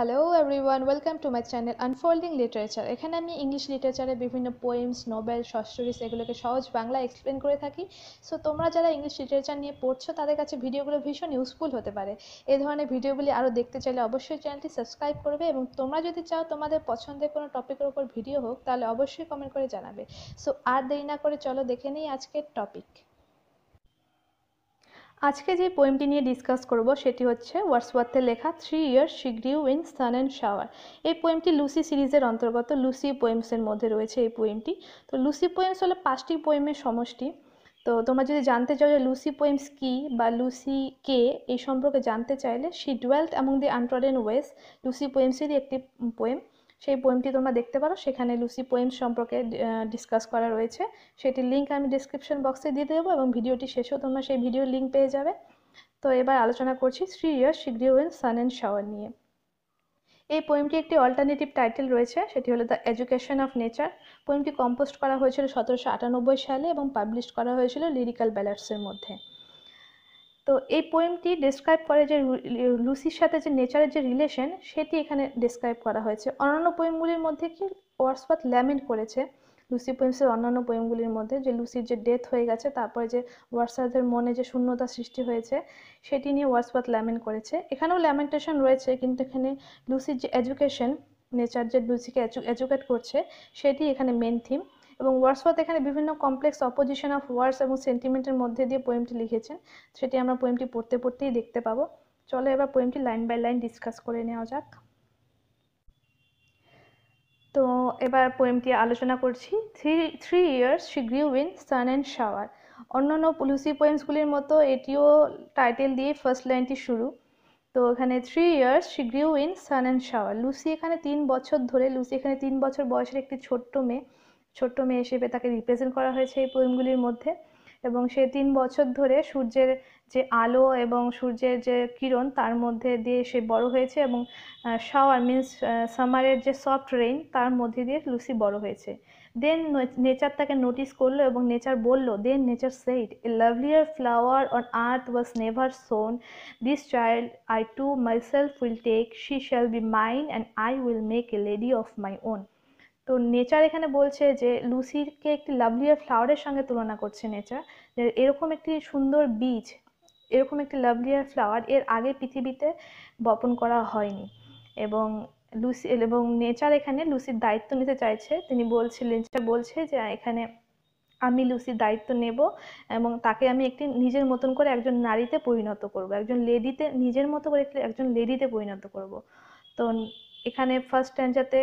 Hello everyone welcome to my channel unfolding literature এখানে আমি English লিটারেচারে বিভিন্ন পোয়েমস নোবেল শর্ট স্টোরিজ এগুলোকে সহজ বাংলা এক্সপ্লেন করে থাকি সো তোমরা যারা ইংলিশ লিটারেচার নিয়ে পড়ছো তাদের কাছে ভিডিওগুলো ভীষণ ইউজফুল হতে পারে এ ধরনের ভিডিওগুলি আরও দেখতে চাইলে অবশ্যই চ্যানেলটি সাবস্ক্রাইব করবে এবং তোমরা যদি চাও তোমাদের পছন্দের কোনো টপিকের ওপর ভিডিও হোক তাহলে অবশ্যই কমেন্ট করে জানাবে সো আর দেরি না করে চলো দেখে নিই আজকের টপিক আজকে যে পোয়েমটি নিয়ে ডিসকাস করব সেটি হচ্ছে ওয়ার্সওয়ার্থের লেখা three years she grew in sun and shower এই পোয়েমটি লুসি সিরিজের অন্তর্গত লুসি পোয়েমসের মধ্যে রয়েছে এই পোয়েমটি তো লুসি পোয়েমস হলো পাঁচটি পোয়েমের সমষ্টি তো তোমরা যদি জানতে চাও যে লুসি পোয়েমস কী বা লুসি কে এই সম্পর্কে জানতে চাইলে she dwelt among the untrodden ways Lucy পোয়েমসেরই একটি পোয়েম সেই পোয়েমটি তোমরা দেখতে পারো সেখানে লুসি পোয়েম সম্পর্কে ডিসকাস করা রয়েছে সেটির লিঙ্ক আমি ডিসক্রিপশন বক্সে দিয়ে দেবো এবং ভিডিওটি শেষেও তোমরা সেই ভিডিও লিঙ্ক পেয়ে যাবে তো এবার আলোচনা করছি শ্রী ইয়ার শীঘ্রই ওয়েন সান অ্যান্ড শাওয়ার নিয়ে এই পোয়েমটি একটি অল্টারনেটিভ টাইটেল রয়েছে সেটি হলো দ্য এডুকেশন অফ নেচার পোয়েমটি কম্পোস্ট করা হয়েছিল সতেরোশো সালে এবং পাবলিশ করা হয়েছিল লিরিক্যাল ব্যালার্সের মধ্যে তো এই পোয়েমটি ডেসক্রাইব করে যে লুসির সাথে যে নেচারের যে রিলেশন সেটি এখানে ডেসক্রাইব করা হয়েছে অন্যান্য পোয়েমগুলির মধ্যে কি ওয়ার্সপাত ল্যামেন্ট করেছে লুসি পোয়েমসের অন্যান্য পোয়েমগুলির মধ্যে যে লুসির যে ডেথ হয়ে গেছে তারপরে যে ওয়ার্সাদের মনে যে শূন্যতা সৃষ্টি হয়েছে সেটি নিয়ে ওয়ার্সপাত ল্যামেন্ট করেছে এখানেও ল্যামেন্টেশন রয়েছে কিন্তু এখানে লুসির যে এডুকেশন নেচার যে লুসিকে এজুকেট করছে সেটি এখানে মেন থিম এবং ওয়ার্ডসওয়ার্থ এখানে বিভিন্ন কমপ্লেক্স অপোজিশন অফ ওয়ার্ডস এবং সেন্টিমেন্টের মধ্যে দিয়ে পোয়েমটি লিখেছেন সেটি আমরা পোয়েমটি পড়তে পড়তেই দেখতে পাবো চলো এবার পোয়েমটি লাইন বাই লাইন ডিসকাস করে নেওয়া যাক তো এবার পোয়েমটি আলোচনা করছি three three years she grew in sun and shower অন্যান্য লুসি পোয়েমসগুলির মতো এটিও টাইটেল দিয়ে ফার্স্ট লাইনটি শুরু তো এখানে three years she grew in sun and shower Lucy এখানে তিন বছর ধরে লুসি এখানে তিন বছর বয়সের একটি ছোট্ট মেয়ে ছোট্ট মেয়ে হিসেবে তাকে রিপ্রেজেন্ট করা হয়েছে এই পোয়েমগুলির মধ্যে এবং সে তিন বছর ধরে সূর্যের যে আলো এবং সূর্যের যে কিরণ তার মধ্যে দিয়ে সে বড় হয়েছে এবং শাওয়ার মিন্স সামারের যে সফট রেইন তার মধ্যে দিয়ে লুসি বড় হয়েছে দেন নেচার তাকে নোটিস করলো এবং নেচার বলল then nature said a lovelier flower on earth was never sown this child I to myself will take she shall be mind and I will make a lady of my own তো nature এখানে বলছে যে লুসিকে একটি লাভলিয়ার ফ্লাওয়ারের সঙ্গে তুলনা করছে nature যে এরকম একটি সুন্দর বীজ এরকম একটি লাভলিয়ার ফ্লাওয়ার এর আগে পৃথিবীতে বপন করা হয়নি এবং লুসি এবং নেচার এখানে লুসির দায়িত্ব নিতে চাইছে তিনি নেচার বলছে যে এখানে আমি লুসির দায়িত্ব নেব এবং তাকে আমি একটি নিজের মতন করে একজন নারীতে পরিণত করব একজন লেডিতে নিজের মতো করে একজন লেডিতে পরিণত করব তো এখানে ফার্স্ট যাতে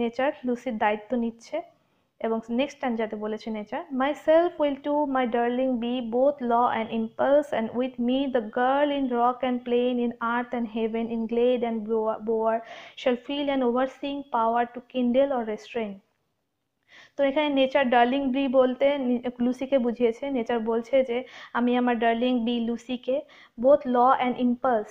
নেচার লুসির দায়িত্ব নিচ্ছে এবং নেক্সট টাইম যাতে বলেছে nature myself will to my darling be both law and impulse and with me the girl in rock and plain in earth and heaven in glade and bower shall feel and overseeing power to kindle or restrain তো এখানে nature darling B বলতে লুসিকে বুঝিয়েছে nature বলছে যে আমি আমার darling be লুসিকে both law and impulse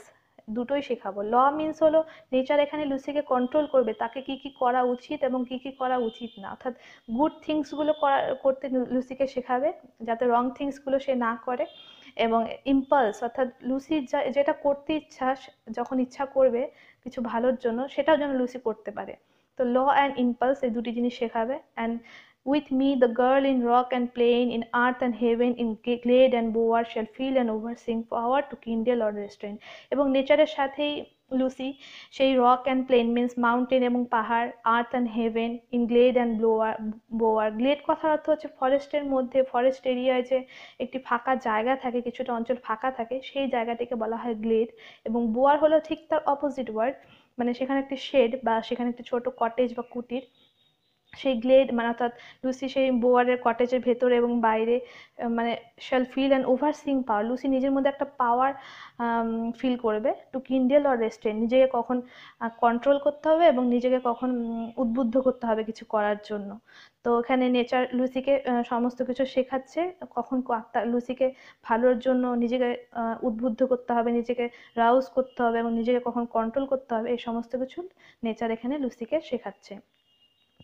দুটোই শেখাবো ল মিন্স হলো নেচার এখানে লুসিকে কন্ট্রোল করবে তাকে কি কি করা উচিত এবং কি কি করা উচিত না অর্থাৎ গুড থিংসগুলো করা করতে লুসিকে শেখাবে যাতে রং থিংসগুলো সে না করে এবং ইম্পালস অর্থাৎ লুসির যা যেটা করতে ইচ্ছা যখন ইচ্ছা করবে কিছু ভালোর জন্য সেটাও যেন লুসি করতে পারে তো ল অ্যান্ড ইম্পালস এই দুটি জিনিস শেখাবে and With me, the girl in rock and plain, in earth and heaven, in glade and bower shall feel an overseeing power to kindle or restrain. এবং নেচারের সাথেই লুসি সেই rock and plain means mountain এবং পাহাড় earth and heaven in glade and blower bower glade কথার অর্থ হচ্ছে ফরেস্টের মধ্যে ফরেস্ট এরিয়ায় যে একটি ফাঁকা জায়গা থাকে কিছুটা অঞ্চল ফাঁকা থাকে সেই জায়গাটিকে বলা হয় গ্লেড এবং বোয়ার হলো ঠিক তার অপোজিট ওয়ার্ড মানে সেখানে একটি শেড বা সেখানে একটি ছোট কটেজ বা কুটির সেই গ্লেড মানে অর্থাৎ লুসি সেই বোয়ারের কটেজের ভেতরে এবং বাইরে মানে shall feel and overseeing power Lucy নিজের মধ্যে একটা পাওয়ার ফিল করবে টু কিন্ডেল অর রেস্টেন নিজেকে কখন কন্ট্রোল করতে হবে এবং নিজেকে কখন উদ্বুদ্ধ করতে হবে কিছু করার জন্য তো এখানে নেচার লুসিকে সমস্ত কিছু শেখাচ্ছে কখন লুসিকে ভালোর জন্য নিজেকে উদ্বুদ্ধ করতে হবে নিজেকে রাউজ করতে হবে এবং নিজেকে কখন কন্ট্রোল করতে হবে এই সমস্ত কিছু নেচার এখানে লুসিকে শেখাচ্ছে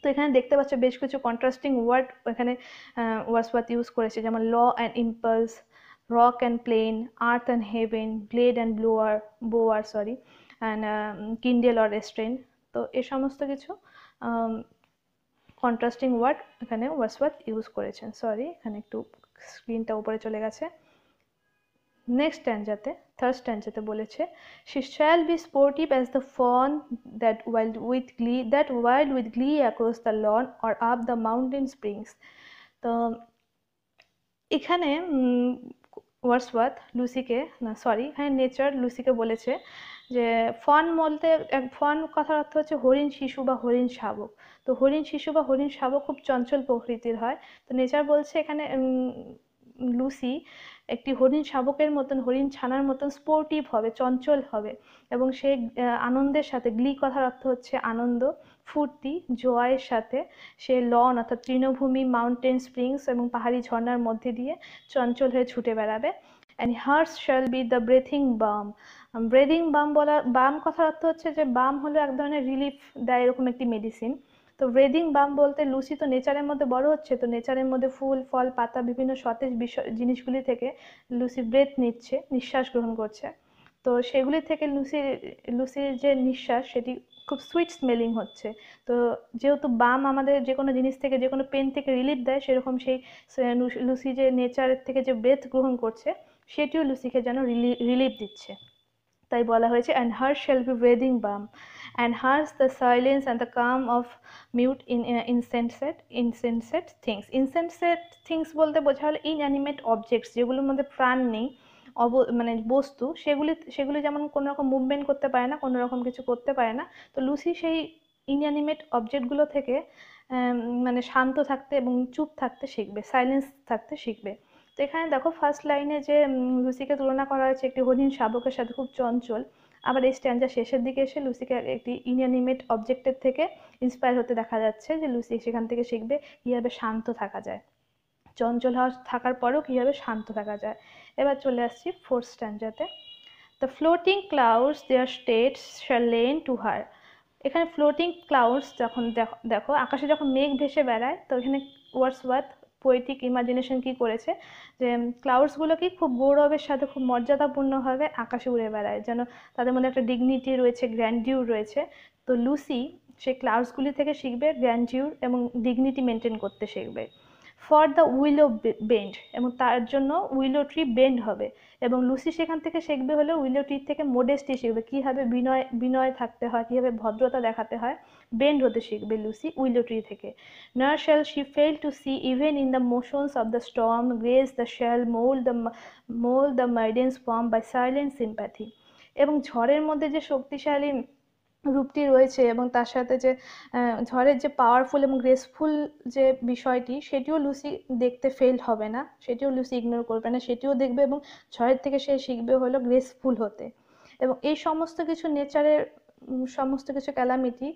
তো এখানে দেখতে পাচ্ছ বেশ কিছু কন্ট্রাস্টিং ওয়ার্ড এখানে ওয়ার্ডসওয়ার্থ ইউজ করেছে যেমন law and impulse rock and plain earth and heaven glade and blower bower sorry and kindle or restrain তো এ সমস্ত কিছু কন্ট্রাস্টিং um, ওয়ার্ড এখানে ওয়ার্ডসওয়ার্থ ইউজ করেছেন সরি এখানে একটু স্ক্রিনটা উপরে চলে গেছে নেক্সট স্ট্যান্ডাতে থার্ড স্ট্যান্ডাতে বলেছে she shall be sportive as the fawn that wild with glee that wild with glee across the lawn or up the mountain springs তো এখানে ওয়ার্স ওয়ার্সওয়ার্থ লুসিকে না সরি এখানে নেচার লুসিকে বলেছে যে ফন বলতে ফন কথার অর্থ হচ্ছে হরিণ শিশু বা হরিণ শাবক তো হরিণ শিশু বা হরিণ শাবক খুব চঞ্চল প্রকৃতির হয় তো নেচার বলছে এখানে লুসি একটি হরিণ শাবকের মতন হরিণ ছানার মতন স্পোর্টিভ হবে চঞ্চল হবে এবং সে আনন্দের সাথে গ্লি কথার অর্থ হচ্ছে আনন্দ ফুর্তি জয়ের সাথে সে লন অর্থাৎ তৃণভূমি মাউন্টেন স্প্রিংস এবং পাহাড়ি ঝর্ণার মধ্যে দিয়ে চঞ্চল হয়ে ছুটে বেড়াবে and hers shall be the breathing balm breathing balm বলা বাম কথার অর্থ হচ্ছে যে বাম হলো এক ধরনের রিলিফ দেয় এরকম একটি মেডিসিন তো ব্রেদিং বাম বলতে লুচি তো নেচারের মধ্যে বড় হচ্ছে তো নেচারের মধ্যে ফুল ফল পাতা বিভিন্ন সতেজ বিষয় জিনিসগুলি থেকে লুচি ব্রেথ নিচ্ছে নিঃশ্বাস গ্রহণ করছে তো সেগুলি থেকে লুসির লুসির যে নিঃশ্বাস সেটি খুব সুইট স্মেলিং হচ্ছে তো যেহেতু বাম আমাদের যে কোনো জিনিস থেকে যে কোনো পেন থেকে রিলিফ দেয় সেরকম সেই লুসি যে নেচারের থেকে যে ব্রেথ গ্রহণ করছে সেটিও লুসিকে যেন রিলিফ দিচ্ছে তাই বলা হয়েছে and her shall be breathing balm enhance the silence and the calm of mute in insensate insensate things insensate things বলতে বোঝা হলো ইনঅ্যানিমেট অবজেক্টস যেগুলোর মধ্যে প্রাণ নেই অব মানে বস্তু সেগুলি সেগুলি যেমন কোনো রকম মুভমেন্ট করতে পারে না কোনো রকম কিছু করতে পারে না তো লুসি সেই ইনঅ্যানিমেট অবজেক্টগুলো থেকে মানে শান্ত থাকতে এবং চুপ থাকতে শিখবে সাইলেন্স থাকতে শিখবে তো এখানে দেখো ফার্স্ট লাইনে যে লুসিকে তুলনা করা হয়েছে একটি হরিণ শাবকের সাথে খুব চঞ্চল আবার এই স্ট্যান্ডার শেষের দিকে এসে লুসিকে একটি ইনএনিমেট অবজেক্টের থেকে ইন্সপায়ার হতে দেখা যাচ্ছে যে লুসি সেখান থেকে শিখবে কীভাবে শান্ত থাকা যায় চঞ্চল হওয়া থাকার পরেও কীভাবে শান্ত থাকা যায় এবার চলে আসছি ফোর্থ স্ট্যান্ডাতে the floating clouds their state shall lend to her এখানে ফ্লোটিং ক্লাউডস যখন দেখো আকাশে যখন মেঘ ভেসে বেড়ায় তো এখানে ওয়ার্ডস ওয়ার্থ পোয়েটিক ইমাজিনেশন কি করেছে যে ক্লাউডসগুলো কি খুব গৌরবের সাথে খুব মর্যাদাপূর্ণভাবে আকাশে উড়ে বেড়ায় যেন তাদের মধ্যে একটা ডিগনিটি রয়েছে গ্র্যান্ডিউর রয়েছে তো লুসি সে ক্লাউডসগুলি থেকে শিখবে গ্র্যান্ডিউর এবং ডিগনিটি মেনটেন করতে শিখবে ফর দ্য উইলো বেন্ড এবং তার জন্য উইলো ট্রি বেন্ড হবে এবং লুসি সেখান থেকে শিখবে হলে উইলো ট্রির থেকে মোডেস্টি শিখবে কীভাবে বিনয় বিনয় থাকতে হয় কীভাবে ভদ্রতা দেখাতে হয় বেন্ড হতে শিখবে লুসি উইলো ট্রি থেকে nor shall she fail to see even in the motions of the storm grace the shall mould the mould the maidens form by silent sympathy এবং ঝড়ের মধ্যে যে শক্তিশালী রূপটি রয়েছে এবং তার সাথে যে ঝড়ের যে পাওয়ারফুল এবং গ্রেসফুল যে বিষয়টি সেটিও লুসি দেখতে ফেল হবে না সেটিও লুসি ইগনোর করবে না সেটিও দেখবে এবং ঝড়ের থেকে সে শিখবে হলো গ্রেসফুল হতে এবং এই সমস্ত কিছু নেচারের সমস্ত কিছু ক্যালামিটি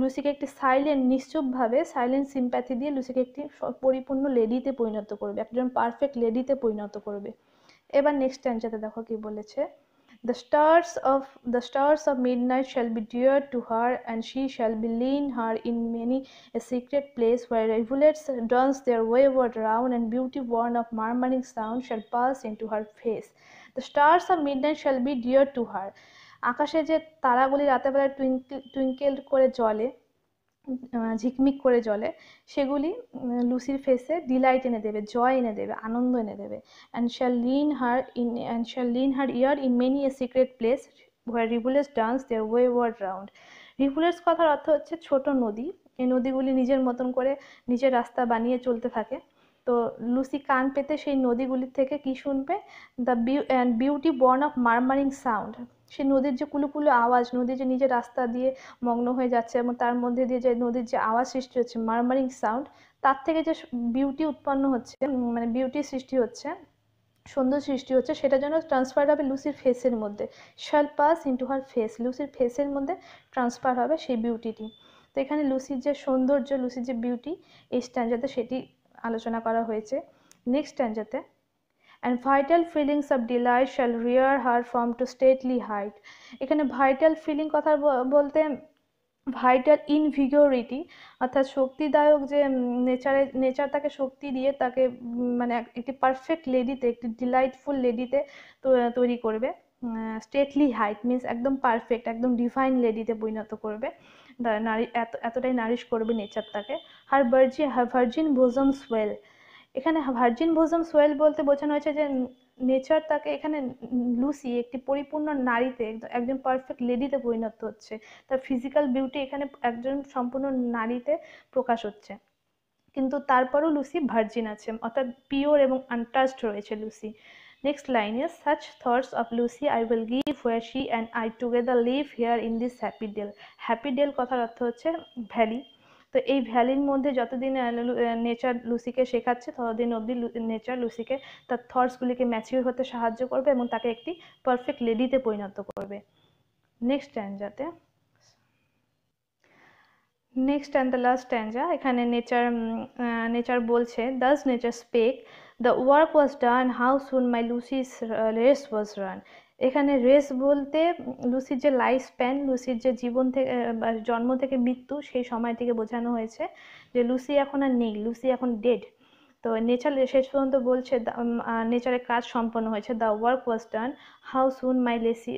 লুসিকে একটি সাইলেন্ট নিশ্চুপভাবে সাইলেন্ট সিম্প্যাথি দিয়ে লুসিকে একটি পরিপূর্ণ লেডিতে পরিণত করবে একজন পারফেক্ট লেডিতে পরিণত করবে এবার নেক্সট টাইম যাতে দেখো কি বলেছে The stars of the stars of midnight shall be dear to her, and she shall be lean her in many a secret place where rivulets dance their wayward round, and beauty born of murmuring sound shall pass into her face. The stars of midnight shall be dear to her. আকাশে যে তারাগুলি রাতেবেলায় twinkle twinkle করে জ্বলে ঝিকমিক করে জলে সেগুলি লুসির ফেসে Deloitte এনে দেবে জয় এনে দেবে আনন্দ এনে দেবে and shall lean her in and shall lean her ear in many a secret place where rivulets dance their wayward round rivulets কথার অর্থ হচ্ছে ছোট নদী এই নদীগুলি নিজের মতন করে নিজের রাস্তা বানিয়ে চলতে থাকে তো লুসি কান পেতে সেই নদীগুলির থেকে কি শুনবে the beau and beauty born of murmuring sound সে নদীর যে কুলুকুলু আওয়াজ নদী যে নিজের রাস্তা দিয়ে মগ্ন হয়ে যাচ্ছে এবং তার মধ্যে দিয়ে যে নদীর যে আওয়াজ সৃষ্টি হচ্ছে মারমারিং সাউন্ড তার থেকে যে বিউটি উৎপন্ন হচ্ছে মানে বিউটি সৃষ্টি হচ্ছে সুন্দর সৃষ্টি হচ্ছে সেটা যেন ট্রান্সফার হবে লুসির ফেসের মধ্যে shall pass into her face লুসির ফেসের মধ্যে ট্রান্সফার হবে সেই বিউটিটি তো এখানে লুসির যে সৌন্দর্য লুসির যে বিউটি এই স্ট্যান্ডাতে সেটি আলোচনা করা হয়েছে নেক্সট স্ট্যান্ডাতে and vital feelings of delight shall rear her from to stately height এখানে vital feeling কথা বলতে ভাইটাল ইনভিগোরিটি অর্থাৎ শক্তিদায়ক যে নেচারে নেচার তাকে শক্তি দিয়ে তাকে মানে একটি পারফেক্ট লেডিতে একটি ডিলাইটফুল লেডিতে তৈরি করবে স্টেটলি হাইট মিন্স একদম পারফেক্ট একদম ডিভাইন লেডিতে পরিণত করবে নারী এত এতটাই নারিশ করবে নেচার তাকে her virgin her virgin bosom well এখানে ভার্জিন ভোজম সোয়েল বলতে বোঝানো হয়েছে যে নেচার তাকে এখানে লুসি একটি পরিপূর্ণ নারীতে একজন পারফেক্ট লেডিতে পরিণত হচ্ছে তার ফিজিক্যাল বিউটি এখানে একজন সম্পূর্ণ নারীতে প্রকাশ হচ্ছে কিন্তু তারপরও লুসি ভার্জিন আছে অর্থাৎ পিওর এবং আনটাচড রয়েছে লুসি নেক্সট লাইনে such thoughts of Lucy I I will give where and I together together here in this this happy dell Happy কথার অর্থ হচ্ছে ভ্যালি তো এই ভ্যালির মধ্যে যতদিন নেচার লুসিকে শেখাচ্ছে ততদিন অবধি নেচার লুসিকে তার থটসগুলিকে ম্যাচিওর হতে সাহায্য করবে এবং তাকে একটি পারফেক্ট লেডিতে পরিণত করবে নেক্সট স্ট্যান্ডাতে next and the last stanza এখানে নেচার নেচার বলছে thus nature spake the work was done how soon my Lucy's race was run এখানে রেস বলতে লুসির যে লাইফ স্প্যান লুসির যে জীবন থেকে জন্ম থেকে মৃত্যু সেই সময়টিকে বোঝানো হয়েছে যে লুসি এখন আর নেই লুসি এখন ডেড তো নেচার শেষ পর্যন্ত বলছে নেচারের কাজ সম্পন্ন হয়েছে the work was done how soon my লেসি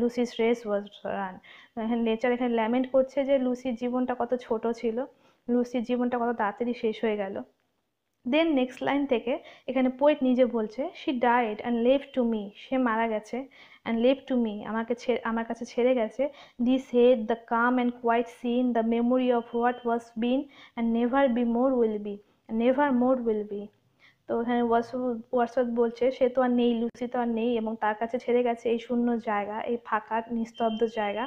Lucy's race was run nature এখানে ল্যামেন্ট করছে যে লুসির জীবনটা কত ছোট ছিল লুসির জীবনটা কত তাড়াতাড়ি শেষ হয়ে গেল দেন নেক্সট লাইন থেকে এখানে পোয়েট নিজে বলছে শি ডায়েট অ্যান্ড লেভ টু মি সে মারা গেছে অ্যান্ড লেভ টু মি আমাকে আমার কাছে ছেড়ে গেছে this heath the calm and quiet scene the memory of what was been and never be more will be never more will be তো এখানে ওয়ার্সওয়ার্থ বলছে সে তো আর নেই লুসি তো আর নেই এবং তার কাছে ছেড়ে গেছে এই শূন্য জায়গা এই ফাঁকা নিস্তব্ধ জায়গা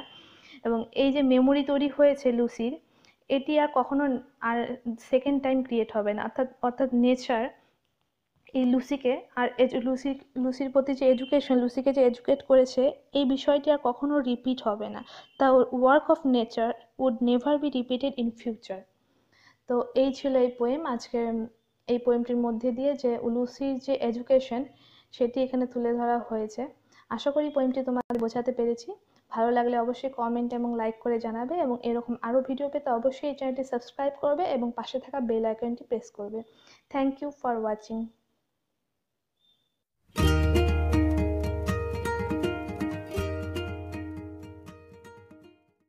এবং এই যে মেমোরি তৈরি হয়েছে লুসির এটি আর কখনো আর সেকেন্ড টাইম ক্রিয়েট হবে না অর্থাৎ অর্থাৎ নেচার এই লুসিকে আর লুসি লুসির প্রতি যে এডুকেশন লুসিকে যে এডুকেট করেছে এই বিষয়টি আর কখনো রিপিট হবে না তা work of nature would never be repeated in future তো এই ছিল এই পোয়েম আজকে এই পোয়েমটির মধ্যে দিয়ে যে লুসির যে এডুকেশন সেটি এখানে তুলে ধরা হয়েছে আশা করি পোয়েমটি তোমাদের বোঝাতে পেরেছি ভালো লাগলে অবশ্যই কমেন্ট এবং লাইক করে জানাবে এবং এরকম আরও ভিডিও পেতে অবশ্যই এই চ্যানেলটি সাবস্ক্রাইব করবে এবং পাশে থাকা বেল আইকনটি প্রেস করবে থ্যাংক ইউ ফর ওয়াচিং